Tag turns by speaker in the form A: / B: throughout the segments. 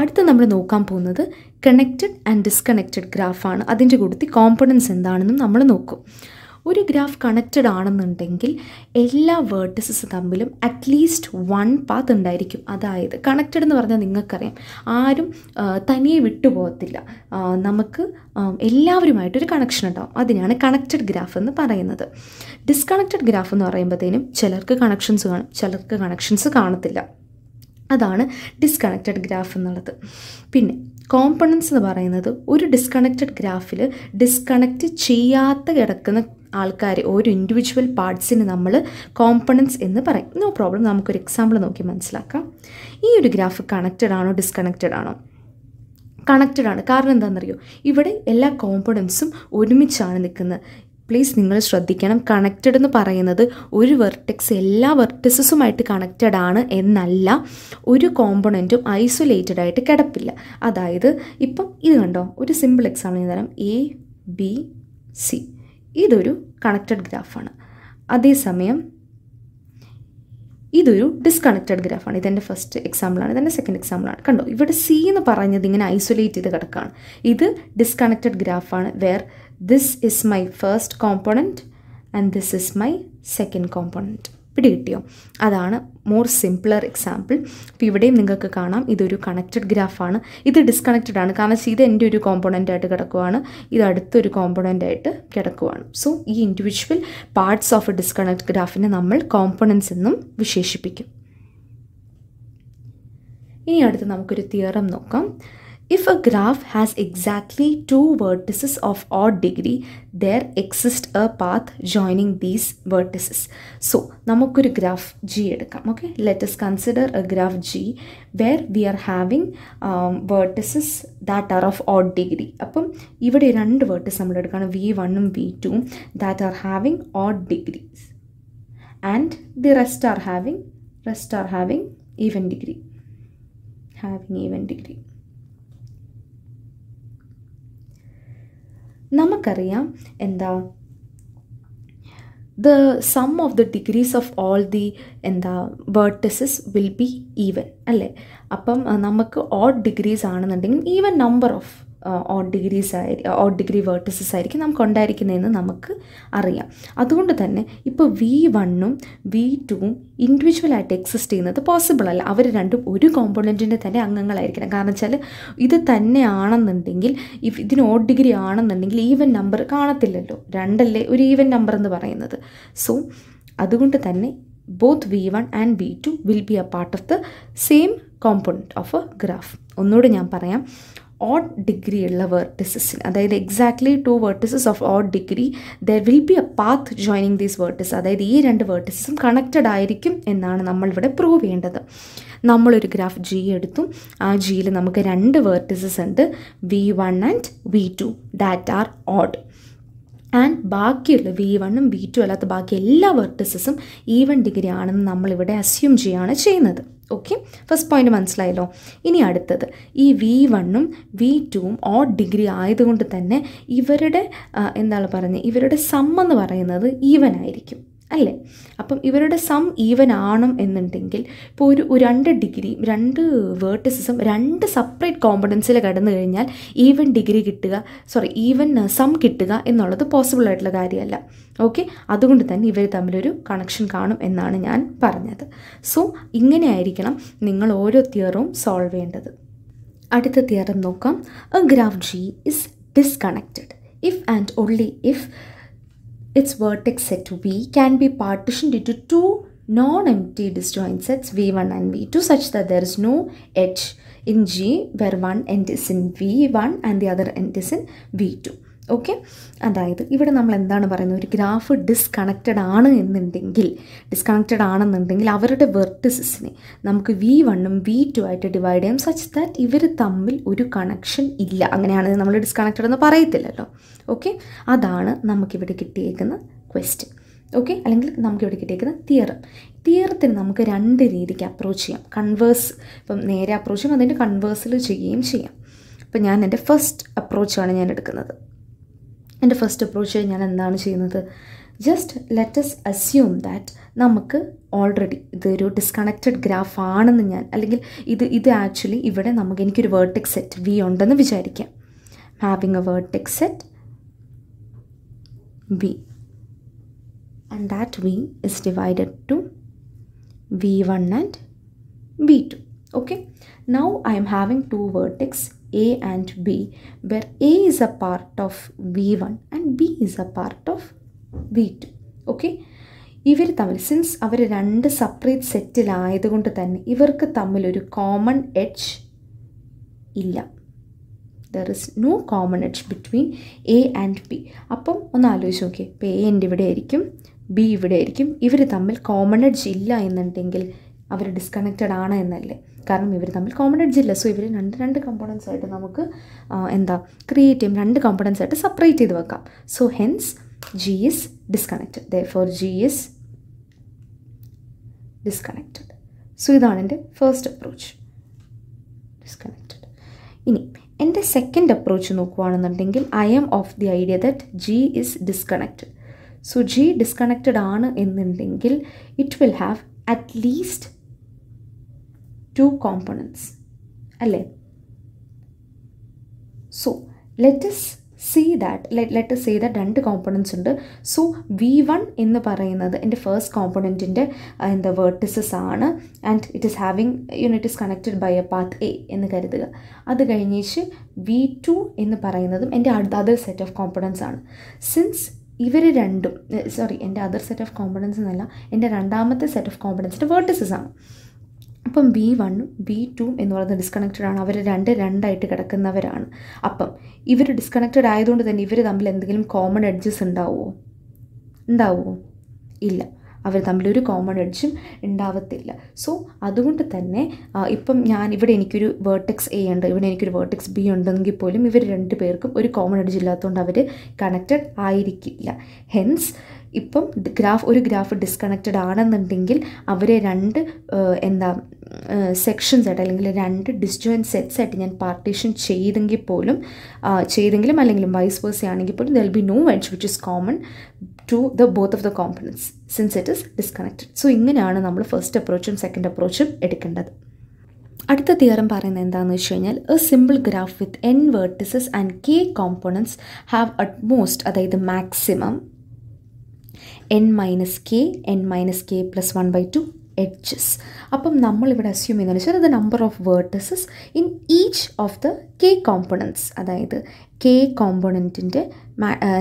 A: അടുത്ത നമ്മൾ നോക്കാൻ പോകുന്നത് കണക്റ്റഡ് ആൻഡ് ഡിസ്കണക്റ്റഡ് ഗ്രാഫാണ് അതിൻ്റെ കൂടുതൽ കോമ്പണൻസ് എന്താണെന്നും നമ്മൾ നോക്കും ഒരു ഗ്രാഫ് കണക്റ്റഡ് ആണെന്നുണ്ടെങ്കിൽ എല്ലാ വേർട്ടസസ് തമ്മിലും അറ്റ്ലീസ്റ്റ് വൺ പാത്ത് ഉണ്ടായിരിക്കും അതായത് കണക്റ്റഡ് എന്ന് പറഞ്ഞാൽ നിങ്ങൾക്കറിയാം ആരും തനിയെ വിട്ടുപോകത്തില്ല നമുക്ക് എല്ലാവരുമായിട്ടൊരു കണക്ഷൻ ഉണ്ടാവും അതിനാണ് കണക്റ്റഡ് ഗ്രാഫ് എന്ന് പറയുന്നത് ഡിസ്കണക്റ്റഡ് ഗ്രാഫ് എന്ന് പറയുമ്പോഴത്തേനും ചിലർക്ക് കണക്ഷൻസ് കാണും ചിലർക്ക് കണക്ഷൻസ് കാണത്തില്ല അതാണ് ഡിസ്കണക്റ്റഡ് ഗ്രാഫ് എന്നുള്ളത് പിന്നെ കോമ്പണൻസ് എന്ന് പറയുന്നത് ഒരു ഡിസ്കണക്റ്റഡ് ഗ്രാഫിൽ ഡിസ്കണക്റ്റ് ചെയ്യാത്ത കിടക്കുന്ന ആൾക്കാർ ഓരോ ഇൻഡിവിജ്വൽ പാർട്സിന് നമ്മൾ കോമ്പണൻസ് എന്ന് പറയും നോ പ്രോബ്ലം നമുക്കൊരു എക്സാമ്പിൾ നോക്കി മനസ്സിലാക്കാം ഈ ഒരു ഗ്രാഫ് കണക്റ്റഡ് ആണോ ഡിസ്കണക്റ്റഡ് ആണോ കണക്റ്റഡ് ആണ് കാരണം എന്താണെന്നറിയോ ഇവിടെ എല്ലാ കോമ്പണൻസും ഒരുമിച്ചാണ് നിൽക്കുന്നത് പ്ലീസ് നിങ്ങൾ ശ്രദ്ധിക്കണം കണക്റ്റഡ് എന്ന് പറയുന്നത് ഒരു വെർട്ടെക്സ് എല്ലാ വെർട്ടിസസുമായിട്ട് കണക്റ്റഡ് ആണ് എന്നല്ല ഒരു കോമ്പണൻറ്റും ഐസൊലേറ്റഡ് ആയിട്ട് കിടപ്പില്ല അതായത് ഇപ്പം ഇത് കണ്ടോ ഒരു സിമ്പിൾ എക്സാമ്പിൾ ഞാൻ തരാം എ ബി സി ഇതൊരു കണക്റ്റഡ് ഗ്രാഫാണ് അതേസമയം ഇതൊരു ഡിസ്കണക്റ്റഡ് ഗ്രാഫാണ് ഇതെൻ്റെ ഫസ്റ്റ് എക്സാമ്പിളാണ് ഇതെൻ്റെ സെക്കൻഡ് എക്സാമ്പിളാണ് കണ്ടോ ഇവിടെ സി എന്ന് പറഞ്ഞത് ഇങ്ങനെ ഐസൊലേറ്റ് ചെയ്ത് കിടക്കുകയാണ് ഇത് ഡിസ്കണക്റ്റഡ് ഗ്രാഫാണ് where this is my first component and this is my second component കിട്ടിയോ അതാണ് മോർ സിംപ്ലർ എക്സാമ്പിൾ അപ്പോൾ ഇവിടെയും നിങ്ങൾക്ക് കാണാം ഇതൊരു കണക്റ്റഡ് ഗ്രാഫാണ് ഇത് ഡിസ്കണക്റ്റഡ് ആണ് കാരണം ഇത് എൻ്റെ ഒരു കോമ്പോണൻ്റ് ആയിട്ട് കിടക്കുവാണ് ഇത് അടുത്തൊരു കോമ്പോണൻ്റ് ആയിട്ട് കിടക്കുവാണ് സോ ഈ individual parts of a disconnect ഗ്രാഫിനെ നമ്മൾ കോമ്പോണൻസ് എന്നും വിശേഷിപ്പിക്കും ഇനി അടുത്ത് നമുക്കൊരു തിയറം നോക്കാം If a graph has exactly two vertices of odd degree, there exists a path joining these vertices. So, namakuri graph G Okay, let us consider a graph G where we are having um, vertices that are of odd degree. Appam, ivade randu vertices amal V1 and V2 that are having odd degrees. And the rest are having, rest are having even degree. Having even degree. നമുക്കറിയാം എന്താ the sum of the degrees of all the എന്താ vertices will be even അല്ലേ അപ്പം നമുക്ക് odd degrees ആണെന്നുണ്ടെങ്കിൽ even number of odd degrees ആയിരിക്കും odd degree vertices ആയിരിക്കും നമുക്ക് ഉണ്ടായിരിക്കുന്നതെന്ന് നമുക്ക് അറിയാം അതുകൊണ്ട് തന്നെ ഇപ്പോൾ വി വണ്ണും വി ടുവും ഇൻഡിവിജ്വലായിട്ട് എക്സിസ്റ്റ് ചെയ്യുന്നത് പോസിബിൾ അല്ല അവർ രണ്ടും ഒരു കോമ്പോണൻറ്റിൻ്റെ തന്നെ അംഗങ്ങളായിരിക്കണം കാരണം വെച്ചാൽ ഇത് തന്നെയാണെന്നുണ്ടെങ്കിൽ ഇഫ് ഇതിന് ഓഡ് ഡിഗ്രി ആണെന്നുണ്ടെങ്കിൽ ഈവൻ നമ്പർ കാണത്തില്ലല്ലോ രണ്ടല്ലേ ഒരു ഈവൻ നമ്പർ എന്ന് പറയുന്നത് സോ അതുകൊണ്ട് തന്നെ both V one and V two will be a part of the same component of a graph ഒന്നുകൂടി ഞാൻ പറയാം odd ഡിഗ്രി ഉള്ള വേർട്ടിസസിന് അതായത് exactly two vertices of odd degree there will be a path joining these vertices അതായത് ഈ രണ്ട് വേർട്ടിസസും connected ആയിരിക്കും എന്നാണ് നമ്മളിവിടെ പ്രൂവ് ചെയ്യേണ്ടത് നമ്മളൊരു ഗ്രാഫ് ജി എടുത്തു ആ ജിയിൽ നമുക്ക് രണ്ട് വേർട്ടിസസ് ഉണ്ട് V one and V two that are odd and ബാക്കിയുള്ള വി വണ്ണും വി ടു അല്ലാത്ത ബാക്കി എല്ലാ വെർട്ടിസസും ഈവൻ ഡിഗ്രി ആണെന്ന് നമ്മളിവിടെ അസ്യൂം ചെയ്യുകയാണ് ചെയ്യുന്നത് ഓക്കെ ഫസ്റ്റ് പോയിന്റ് മനസ്സിലായല്ലോ ഇനി അടുത്തത് ഈ വി വണ്ണും വി ടുവും ഓഡ് ഡിഗ്രി ആയതുകൊണ്ട് തന്നെ ഇവരുടെ എന്താണ് പറഞ്ഞത് ഇവരുടെ സം എന്ന് പറയുന്നത് ഈവൻ ആയിരിക്കും അല്ലേ അപ്പം ഇവരുടെ സം ഈവൻ ആണ് എന്നുണ്ടെങ്കിൽ ഇപ്പോൾ ഒരു രണ്ട് ഡിഗ്രി രണ്ട് വേർട്ടിസിസും രണ്ട് സെപ്പറേറ്റ് കോമ്പഡൻസിൽ കടന്നു കഴിഞ്ഞാൽ ഈവൻ ഡിഗ്രി കിട്ടുക സോറി ഈവൻ സം കിട്ടുക എന്നുള്ളത് പോസിബിൾ ആയിട്ടുള്ള കാര്യമല്ല ഓക്കെ അതുകൊണ്ട് തന്നെ ഇവർ തമ്മിലൊരു കണക്ഷൻ കാണും എന്നാണ് ഞാൻ പറഞ്ഞത് സോ ഇങ്ങനെയായിരിക്കണം നിങ്ങൾ ഓരോ തിയറും സോൾവ് ചെയ്യേണ്ടത് അടുത്ത തിയറും നോക്കാം a graph G is disconnected if and only if Its vertex set V can be partitioned into two non-empty disjoint sets V1 and V2 such that there is no edge in G where one end is in V1 and the other end is in V2. Okay അതായത് ഇവിടെ നമ്മൾ എന്താണ് പറയുന്നത് ഒരു graph disconnected ആണ് എന്നുണ്ടെങ്കിൽ disconnected ആണെന്നുണ്ടെങ്കിൽ അവരുടെ വെർട്ടിസസിനെ നമുക്ക് വി വണ്ണും വി ടു ആയിട്ട് ഡിവൈഡ് ചെയ്യാം സച്ച് ദാറ്റ് ഇവർ തമ്മിൽ ഒരു കണക്ഷൻ ഇല്ല അങ്ങനെയാണെങ്കിൽ നമ്മൾ ഡിസ്കണക്റ്റഡ് എന്ന് പറയത്തില്ലല്ലോ ഓക്കെ അതാണ് നമുക്കിവിടെ കിട്ടിയേക്കുന്ന ക്വസ്റ്റ്യൻ ഓക്കെ അല്ലെങ്കിൽ നമുക്കിവിടെ കിട്ടിയേക്കുന്ന തിയറം തിയറത്തിന് നമുക്ക് രണ്ട് രീതിക്ക് അപ്രോച്ച് ചെയ്യാം കൺവേഴ്സ് ഇപ്പം നേരെ അപ്രോച്ച് ചെയ്യും അതിൻ്റെ കൺവേഴ്സിൽ ചെയ്യുകയും ചെയ്യാം അപ്പോൾ ഞാൻ എൻ്റെ ഫസ്റ്റ് അപ്രോച്ചാണ് ഞാൻ എടുക്കുന്നത് എൻ്റെ ഫസ്റ്റ് അപ്രോച്ച് ഞാൻ എന്താണ് ചെയ്യുന്നത് just let's assume that നമുക്ക് ഓൾറെഡി ഇതൊരു ഡിസ്കണക്റ്റഡ് ഗ്രാഫ് ആണെന്ന് ഞാൻ അല്ലെങ്കിൽ ഇത് ഇത് ആക്ച്വലി ഇവിടെ നമുക്ക് എനിക്കൊരു വേർട്ടെക്സ് സെറ്റ് വി ഉണ്ടെന്ന് വിചാരിക്കാം having a vertex set V and that V is divided to V one and V two okay now i am having two vertex A and B where A where A part of part one and B B A part of B two okay ഇവർ തമ്മിൽ since അവർ രണ്ട് separate സെറ്റിലായതുകൊണ്ട് തന്നെ ഇവർക്ക് തമ്മിലൊരു common edge ഇല്ല there is no common edge between A and B അപ്പം ഒന്ന് ആലോചിച്ച് നോക്കിയേ ഇപ്പോൾ എ എൻ്റെ ഇവിടെ ആയിരിക്കും ബി ഇവിടെ ആയിരിക്കും ഇവർ തമ്മിൽ കോമൺ എഡ്ജ് ഇല്ല എന്നുണ്ടെങ്കിൽ അവർ ഡിസ്കണക്റ്റഡ് ആണ് എന്നല്ലേ കാരണം ഇവർ തമ്മിൽ എഡ്ജ് ഇല്ല സോ ഇവർ രണ്ട് രണ്ട് കമ്പോണൻസ് ആയിട്ട് നമുക്ക് എന്താ ക്രിയേറ്റ് ചെയ്യും രണ്ട് കമ്പോണൻസ് ആയിട്ട് സെപ്പറേറ്റ് ചെയ്ത് വെക്കാം so hence G is disconnected therefore G is disconnected so ഇതാണ് എൻ്റെ ഫസ്റ്റ് അപ്രോച്ച് ഡിസ്കണക്റ്റഡ് ഇനി എൻ്റെ സെക്കൻഡ് അപ്രോച്ച് നോക്കുകയാണെന്നുണ്ടെങ്കിൽ I'm of the idea that G is disconnected so G disconnected ആണ് എന്നുണ്ടെങ്കിൽ it will have at least two components അല്ലേ so let's see that let see that രണ്ട് components ഉണ്ട് so V one എന്ന് പറയുന്നത് എൻ്റെ first കോമ്പണൻറ്റിൻ്റെ എന്താ വേർട്ടിസസ് ആണ് and it is having unit is connected by a path A എന്ന് കരുതുക അത് കഴിഞ്ഞേച്ച് വി ടു എന്ന് പറയുന്നതും എൻ്റെ അടുത്ത അതർ സെറ്റ് ഓഫ് കോമ്പണൻസ് ആണ് സിൻസ് ഇവർ രണ്ടും സോറി എൻ്റെ അതർ സെറ്റ് ഓഫ് കോമ്പണൻസ് എന്നല്ല എൻ്റെ രണ്ടാമത്തെ സെറ്റ് ഓഫ് കോമ്പണൻസിൻ്റെ വേർട്ടിസസ് ആണ് അപ്പം ബി വണ്ണും ബി ടൂവും എന്ന് പറയുന്നത് ഡിസ്കണക്റ്റഡ് ആണ് അവർ രണ്ട് രണ്ടായിട്ട് കിടക്കുന്നവരാണ് അപ്പം ഇവർ ഡിസ്കണക്റ്റഡ് ആയതുകൊണ്ട് തന്നെ ഇവർ തമ്മിൽ എന്തെങ്കിലും കോമൺ എഡ്ജസ് ഉണ്ടാവുമോ ഉണ്ടാവുമോ ഇല്ല അവർ തമ്മിലൊരു കോമൺ എഡ്ജും ഉണ്ടാവത്തില്ല സോ അതുകൊണ്ട് തന്നെ ഇപ്പം ഞാൻ ഇവിടെ എനിക്കൊരു വേർട്ടെക്സ് എ ഉണ്ട് ഇവിടെ എനിക്കൊരു വേർട്ടെക്സ് ബി ഉണ്ടെങ്കിൽ പോലും ഇവർ രണ്ട് പേർക്കും ഒരു കോമൺ എഡ്ജ് ഇല്ലാത്തതുകൊണ്ട് അവർ കണക്റ്റഡ് ആയിരിക്കില്ല ഹെൻസ് ഇപ്പം ഗ്രാഫ് ഒരു ഗ്രാഫ് ഡിസ്കണക്റ്റഡ് ആണെന്നുണ്ടെങ്കിൽ അവരെ രണ്ട് എന്താ സെക്ഷൻസ് ആയിട്ട് അല്ലെങ്കിൽ രണ്ട് ഡിസ്ജോയിൻ സെറ്റ്സ് ആയിട്ട് ഞാൻ പാർട്ടീഷൻ ചെയ്തെങ്കിൽ പോലും ചെയ്തെങ്കിലും അല്ലെങ്കിൽ വൈസ് വേഴ്സ് ആണെങ്കിൽ പോലും there'll be no edge which is common to the both of the components since it is disconnected so ഇങ്ങനെയാണ് നമ്മൾ ഫസ്റ്റ് അപ്രോച്ചും സെക്കൻഡ് അപ്രോച്ചും എടുക്കേണ്ടത് അടുത്ത തിയറം പറയുന്നത് എന്താണെന്ന് വെച്ച് കഴിഞ്ഞാൽ a simple graph with N vertices and K components have at most അതായത് maximum N minus K N minus K plus one by two edges അപ്പം നമ്മളിവിടെ അസ്യൂം ചെയ്യുന്നതെന്ന് വെച്ചാൽ the number of vertices in each of the K components അതായത് K കോമ്പണൻറ്റിൻ്റെ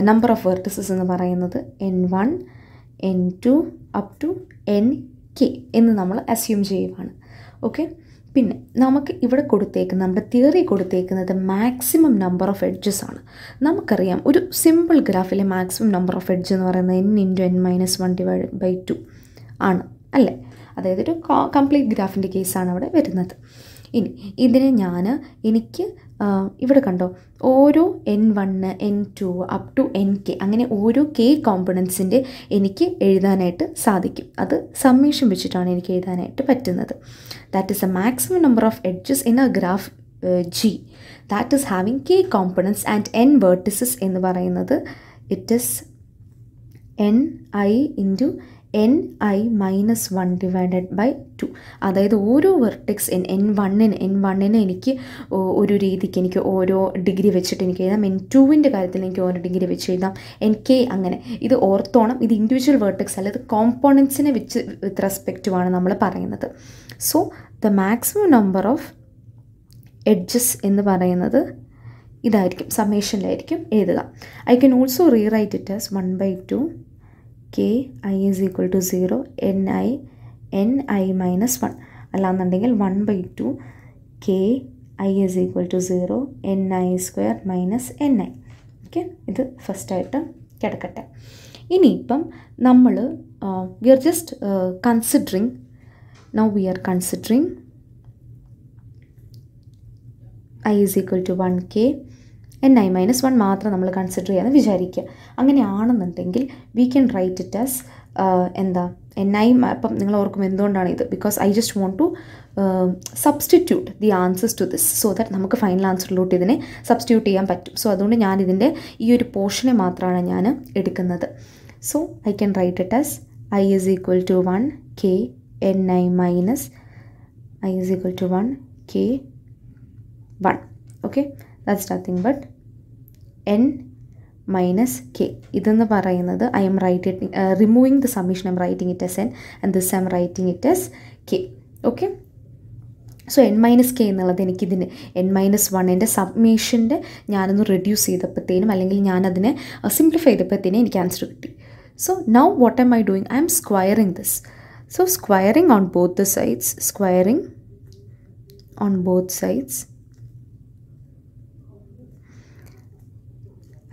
A: number of vertices എന്ന് പറയുന്നത് N one N two up to N K എന്ന് നമ്മൾ അസ്യൂം ചെയ്യുവാണ് ഓക്കെ പിന്നെ നമുക്ക് ഇവിടെ കൊടുത്തേക്കുന്ന നമ്മുടെ തിയറി കൊടുത്തേക്കുന്നത് മാക്സിമം നമ്പർ ഓഫ് എഡ്ജസ് ആണ് നമുക്കറിയാം ഒരു സിമ്പിൾ ഗ്രാഫിലെ മാക്സിമം നമ്പർ ഓഫ് എഡ്ജ് എന്ന് പറയുന്നത് N into N minus one divide by two ആണ് അല്ലേ അതായത് ഒരു കംപ്ലീറ്റ് ഗ്രാഫിൻ്റെ കേസാണ് അവിടെ വരുന്നത് ഇനി ഇതിനെ ഞാൻ എനിക്ക് ഇവിടെ കണ്ടോ ഓരോ N one N two up to N K അങ്ങനെ ഓരോ കെ കോമ്പണൻസിൻ്റെ എനിക്ക് എഴുതാനായിട്ട് സാധിക്കും അത് സമ്മേഷൻ വെച്ചിട്ടാണ് എനിക്ക് എഴുതാനായിട്ട് പറ്റുന്നത് that is a maximum number of edges in a graph G that is having K components and N vertices എന്ന് പറയുന്നത് it is N I into N I minus one divided by two അതായത് ഓരോ vertex N N വണ്ണിന് N വണ്ണിന് എനിക്ക് ഒരു രീതിക്ക് എനിക്ക് ഓരോ ഡിഗ്രി വെച്ചിട്ട് എനിക്ക് എഴുതാം എൻ ടുവിൻ്റെ കാര്യത്തിൽ എനിക്ക് ഓരോ ഡിഗ്രി വെച്ച് എഴുതാം എൻ കെ അങ്ങനെ ഇത് ഓർത്തോണം ഇത് ഇൻഡിവിജ്വൽ വേർട്ടിക്സ് അല്ല ഇത് കോമ്പോണൻസിനെ വെച്ച് വിത്ത് റെസ്പെക്റ്റുമാണ് നമ്മൾ പറയുന്നത് so the maximum number of edges എന്ന് പറയുന്നത് ഇതായിരിക്കും സമേഷനിലായിരിക്കും എഴുതുക I can also rewrite it as one by two K I is equal to zero N I N I minus one അല്ലാന്നുണ്ടെങ്കിൽ one by two K I is equal to zero N I square minus N I okay ഇത് ഫസ്റ്റായിട്ട് കിടക്കട്ടെ ഇനിയിപ്പം നമ്മൾ we are just considering now we are considering I is equal to one K N I minus one മാത്രം നമ്മൾ consider ചെയ്യാമെന്ന് വിചാരിക്കുക അങ്ങനെയാണെന്നുണ്ടെങ്കിൽ we can write it as എന്താ എൻ ഐ അപ്പം നിങ്ങൾ ഓർക്കും എന്തുകൊണ്ടാണ് ഇത് because I just want to substitute the answers to this so that നമുക്ക് ഫൈനൽ ആൻസറിലോട്ട് ഇതിനെ സബ്സ്റ്റിറ്റ്യൂട്ട് ചെയ്യാൻ പറ്റും സോ അതുകൊണ്ട് ഞാൻ ഇതിൻ്റെ ഈ ഒരു പോർഷനെ മാത്രമാണ് ഞാൻ എടുക്കുന്നത് so I can write it as I is equal to one K N I minus I is equal to one K one okay that's nothing but N minus K ഇതെന്ന് പറയുന്നത് I'm writing removing the I'm writing it as N and this I'm writing it as K okay so N minus K എന്നുള്ളത് എനിക്കിതിന് N minus വണ്ണിൻ്റെ സബ്മിഷൻ്റെ ഞാനൊന്ന് reduce ചെയ്തപ്പോഴത്തേനും അല്ലെങ്കിൽ ഞാനതിനെ simplify uh, ചെയ്തപ്പോഴത്തേനും എനിക്ക് answer കിട്ടി so now what am I doing I'm squaring this so squaring on both the sides squaring on both sides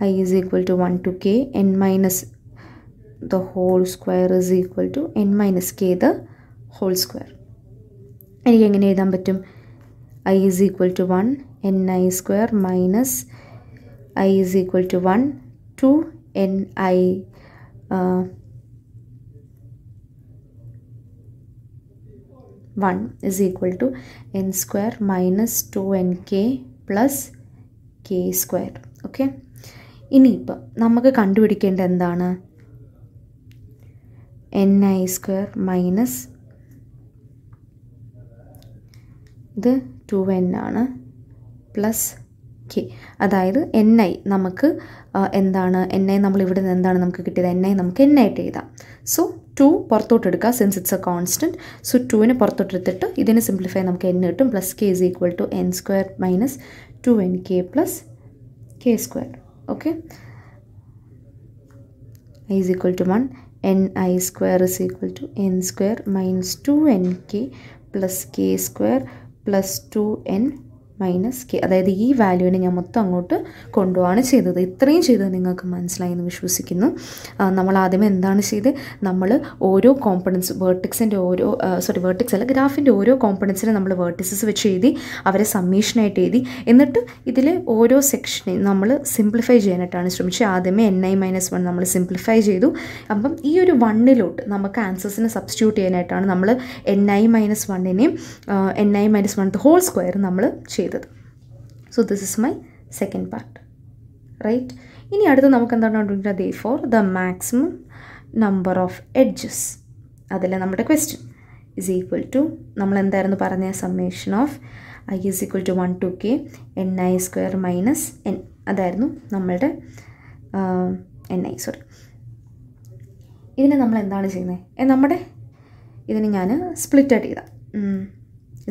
A: i is equal to 1 to k n minus the whole square is equal to n minus k the whole square എനിക്ക് എങ്ങനെ എഴുതാൻ പറ്റും I is equal to one N I square minus I is equal to one two N I one is equal to N square minus two N K plus K square okay ഇനിയിപ്പം നമുക്ക് കണ്ടുപിടിക്കേണ്ട എന്താണ് N I square minus ഇത് two N ആണ് plus K അതായത് N I നമുക്ക് എന്താണ് N I നമ്മൾ ഇവിടെ നിന്ന് എന്താണ് നമുക്ക് കിട്ടിയത് എൻ ഐ നമുക്ക് എൻ ആയിട്ട് എഴുതാം സോ ടു എടുക്കുക since it's a constant so ടുവിന് എടുത്തിട്ട് ഇതിന് സിംപ്ലിഫൈ നമുക്ക് എൻ കിട്ടും plus K is equal to N square minus two N K plus K square okay i is equal to 1 n i square is equal to n square minus 2nk plus k square plus 2n minus K അതായത് ഈ വാല്യൂവിനെ ഞാൻ മൊത്തം അങ്ങോട്ട് കൊണ്ടുപോവാണ് ചെയ്തത് ഇത്രയും ചെയ്തത് നിങ്ങൾക്ക് മനസ്സിലായി എന്ന് വിശ്വസിക്കുന്നു നമ്മൾ ആദ്യം എന്താണ് ചെയ്ത് നമ്മൾ ഓരോ കോമ്പണൻസ് വേർട്ടിക്സിൻ്റെ ഓരോ സോറി വേർട്ടിക്സ് അല്ല ഗ്രാഫിൻ്റെ ഓരോ കോമ്പണൻസിനെ നമ്മൾ വേർട്ടിക്സസ് വെച്ച് എഴുതി അവരെ സമ്മീഷനായിട്ട് എഴുതി എന്നിട്ട് ഇതിൽ ഓരോ സെക്ഷനെ നമ്മൾ സിംപ്ലിഫൈ ചെയ്യാനായിട്ടാണ് ശ്രമിച്ചത് ആദ്യമേ എൻ ഐ മൈനസ് വൺ നമ്മൾ സിംപ്ലിഫൈ ചെയ്തു അപ്പം ഈ ഒരു വണ്ണിലോട്ട് നമുക്ക് ആൻസേഴ്സിനെ സബ്സ്റ്റിറ്റ്യൂട്ട് ചെയ്യാനായിട്ടാണ് നമ്മൾ എൻ ഐ മൈനസ് വണ്ണിനെയും N I minus one whole square നമ്മൾ ചെയ്തു ചെയ്തത് so this is my second part right ഇനി അടുത്ത് നമുക്ക് എന്താണ് കണ്ടുകൊണ്ടിരുന്നത് therefore the maximum number of edges അതല്ല നമ്മുടെ ക്വസ്റ്റ്യൻ ഇസ് ഈക്വൽ ടു നമ്മൾ എന്തായിരുന്നു പറഞ്ഞ summation of I is equal to one two K N I square minus N അതായിരുന്നു നമ്മളുടെ എൻ ഐ സോറി ഇതിനെ നമ്മൾ എന്താണ് ചെയ്യുന്നത് നമ്മുടെ ഇതിന് ഞാൻ സ്പ്ലിറ്റ് ആയിട്ട് ചെയ്താൽ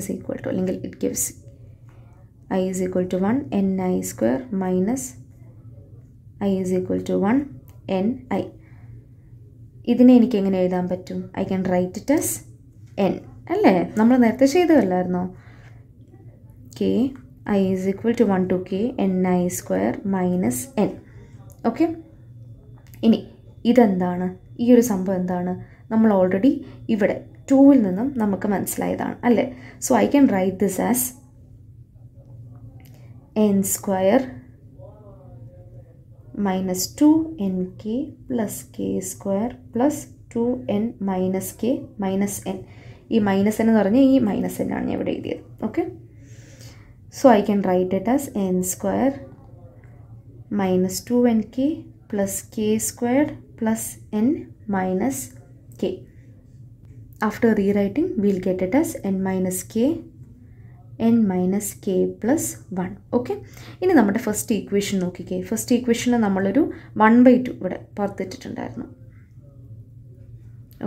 A: ഇസ് ഈക്വൽ ടു അല്ലെങ്കിൽ it gives I is equal to one N I square minus I is equal to one N I ഇതിനെ എനിക്ക് എങ്ങനെ എഴുതാൻ പറ്റും I can write it as N അല്ലേ നമ്മൾ നേരത്തെ ചെയ്തതല്ലായിരുന്നോ K I is equal to one two K N I square minus N okay ഇനി ഇതെന്താണ് ഈ ഒരു സംഭവം എന്താണ് നമ്മൾ ഓൾറെഡി ഇവിടെ ടൂവിൽ നിന്നും നമുക്ക് മനസ്സിലായതാണ് അല്ലേ so I can write this as n square minus 2nk plus k square plus 2n minus k minus n. E minus n is or e minus n on every day. Okay. So I can write it as n square minus 2nk plus k square plus n minus k. After rewriting, we'll get it as n minus k N minus K plus one okay ഇനി നമ്മുടെ first equation നോക്കിക്കേ first ഈക്വേഷന് നമ്മളൊരു one by to ഇവിടെ പുറത്തിട്ടിട്ടുണ്ടായിരുന്നു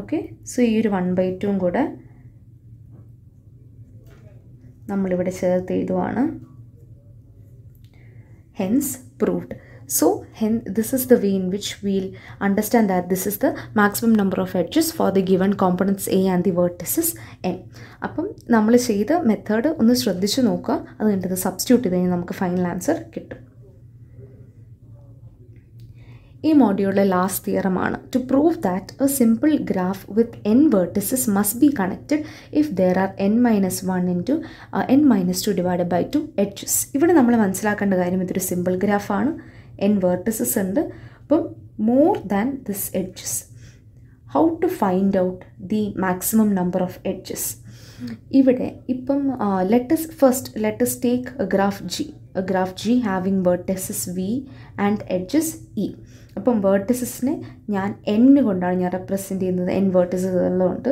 A: okay so ഈ ഒരു one by ടുവും കൂടെ നമ്മളിവിടെ ചേർത്ത് എഴുതുവാണ് hence proved So hence this is the way in which we'll understand that this is the maximum number of edges for the given components A and the vertices N അപ്പം നമ്മൾ ചെയ്ത method ഒന്ന് ശ്രദ്ധിച്ച് നോക്കുക അത് കഴിഞ്ഞിട്ട് സബ്സ്റ്റിറ്റ്യൂട്ട് ചെയ്ത് കഴിഞ്ഞാൽ നമുക്ക് ഫൈനൽ ആൻസർ കിട്ടും ഈ മോഡ്യൂളിലെ ലാസ്റ്റ് തിയറമാണ് to prove that a simple graph with N vertices must be connected if there are n minus one into n minus two divide by two edges ഇവിടെ നമ്മൾ മനസ്സിലാക്കേണ്ട കാര്യം ഇതൊരു സിമ്പിൾ ഗ്രാഫാണ് എൻ വേർട്ടസസ് ഉണ്ട് അപ്പം more than this edges how to find out the maximum number of edges ഇവിടെ ഇപ്പം let's first let's take a graph G a graph G having vertices V and edges E അപ്പം വേർട്ടസസിനെ ഞാൻ എന്ന് കൊണ്ടാണ് ഞാൻ റെപ്രസെൻ്റ് ചെയ്യുന്നത് എൻ വേർട്ടസസ് ഉള്ളതുകൊണ്ട്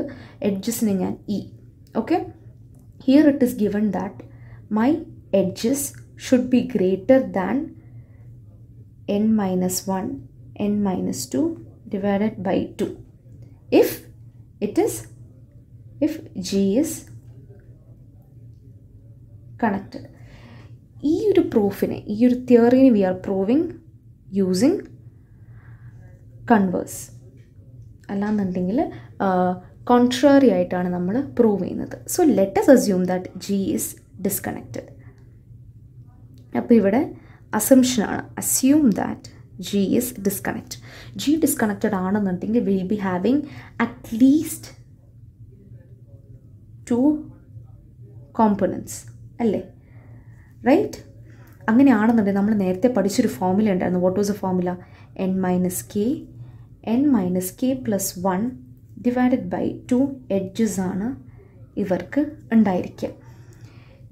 A: എഡ്ജസിനെ ഞാൻ E okay here it is given that my edges should be greater than n minus 1, n minus 2 divided by 2 if it is, if g is connected. ഈ ഒരു പ്രൂഫിനെ ഈ ഒരു തിയറിനെ we are proving using converse അല്ലാന്നുണ്ടെങ്കിൽ contrary ആയിട്ടാണ് നമ്മൾ prove ചെയ്യുന്നത് so let's assume that G is disconnected അപ്പോൾ ഇവിടെ അസംഷനാണ് assume that G is disconnect G disconnected ആണെന്നുണ്ടെങ്കിൽ will be having at least two components അല്ലേ റൈറ്റ് അങ്ങനെയാണെന്നുണ്ടെങ്കിൽ നമ്മൾ നേരത്തെ പഠിച്ചൊരു ഫോമുല ഉണ്ടായിരുന്നു what was a formula n minus K N minus K plus one divided by two edges ആണ് ഇവർക്ക് ഉണ്ടായിരിക്കുക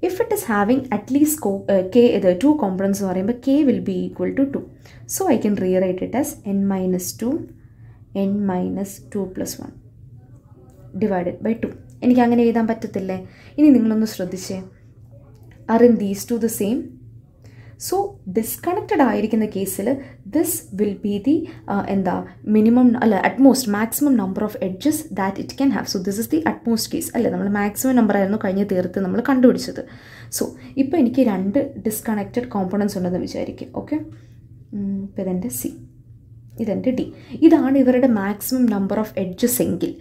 A: if it is having at least കോ കെ ഇത് ടു കോമ്പണൻസ് എന്ന് പറയുമ്പോൾ K will be equal to two so I can rewrite it as n minus two n minus two plus one divided by two എനിക്ക് അങ്ങനെ എഴുതാൻ പറ്റത്തില്ലേ ഇനി നിങ്ങളൊന്ന് ശ്രദ്ധിച്ചേ aren't these two the same so disconnected ആയിരിക്കുന്ന കേസിൽ ദിസ് വിൽ ബി ദി എന്താ മിനിമം അല്ല at most maximum number of edges that it can have so this is the at most case അല്ലേ നമ്മൾ മാക്സിമം നമ്പർ ആയിരുന്നു കഴിഞ്ഞ തീർത്ത് നമ്മൾ കണ്ടുപിടിച്ചത് സോ ഇപ്പോൾ എനിക്ക് രണ്ട് ഡിസ്കണക്റ്റഡ് കോമ്പണൻസ് ഉണ്ടെന്ന് വിചാരിക്കും ഓക്കെ ഇപ്പം ഇതെൻ്റെ സി ഇതെൻ്റെ ഡി ഇതാണ് ഇവരുടെ മാക്സിമം നമ്പർ ഓഫ് എഡ്ജസ് എങ്കിൽ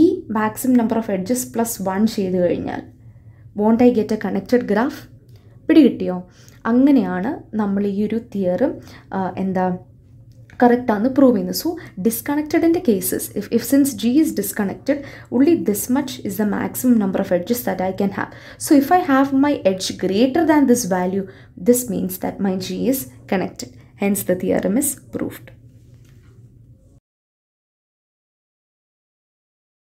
A: ഈ maximum number of edges plus one ചെയ്ത് കഴിഞ്ഞാൽ won't I get a connected graph പിടികിട്ടിയോ അങ്ങനെയാണ് നമ്മൾ ഈ ഒരു തിയറും എന്താ കറക്റ്റാണെന്ന് പ്രൂവ് ചെയ്യുന്നത് സോ ഡിസ്കണക്റ്റഡിൻ്റെ cases if if since G is disconnected only this much is the maximum number of edges that I can have so if I have my edge greater than this value this means that my G is connected hence the theorem is proved